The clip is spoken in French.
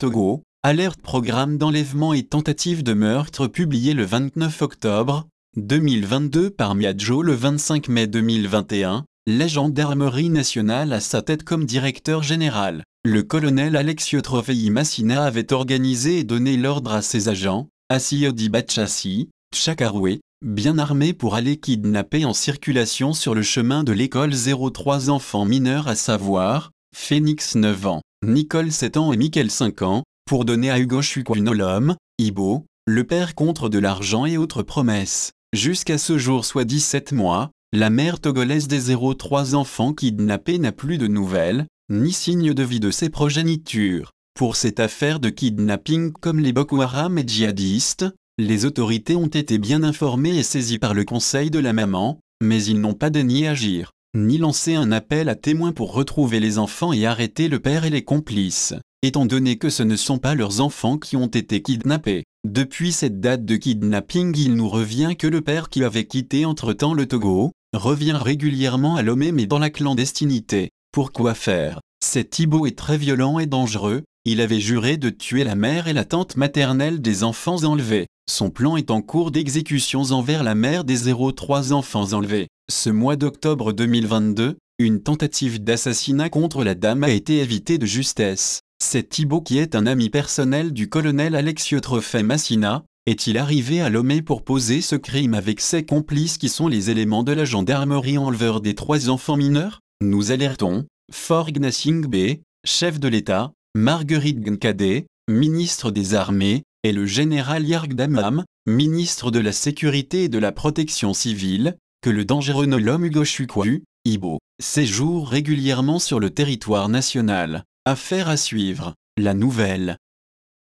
Togo, alerte programme d'enlèvement et tentative de meurtre publié le 29 octobre 2022 par Miadjo le 25 mai 2021, la gendarmerie nationale à sa tête comme directeur général. Le colonel Alexio Trofei Massina avait organisé et donné l'ordre à ses agents, Asiodi Bachassi, Tchakaroué bien armés pour aller kidnapper en circulation sur le chemin de l'école 03 enfants mineurs à savoir, Phoenix 9 ans, Nicole 7 ans et Michael 5 ans, pour donner à Hugo Chukwunolom, Ibo, le père contre de l'argent et autres promesses. Jusqu'à ce jour soit 17 mois, la mère togolaise des 0,3 enfants kidnappés n'a plus de nouvelles, ni signe de vie de ses progénitures. Pour cette affaire de kidnapping comme les Boko Haram et djihadistes, les autorités ont été bien informées et saisies par le conseil de la maman, mais ils n'ont pas daigné agir ni lancer un appel à témoins pour retrouver les enfants et arrêter le père et les complices, étant donné que ce ne sont pas leurs enfants qui ont été kidnappés. Depuis cette date de kidnapping, il nous revient que le père qui avait quitté entre-temps le Togo, revient régulièrement à Lomé mais dans la clandestinité. Pourquoi faire Cet Thibaut est très violent et dangereux, il avait juré de tuer la mère et la tante maternelle des enfants enlevés. Son plan est en cours d'exécution envers la mère des 0,3 enfants enlevés. Ce mois d'octobre 2022, une tentative d'assassinat contre la dame a été évitée de justesse. C'est Thibault qui est un ami personnel du colonel Alexio Massina. Est-il arrivé à Lomé pour poser ce crime avec ses complices qui sont les éléments de la gendarmerie enleveur des trois enfants mineurs Nous alertons, fort Nassing B, chef de l'État, Marguerite Nkadeh, ministre des Armées, et le général Damam, ministre de la Sécurité et de la Protection civile, que le dangereux homme Hugo Chukwu, Ibo, séjour régulièrement sur le territoire national. Affaire à suivre. La nouvelle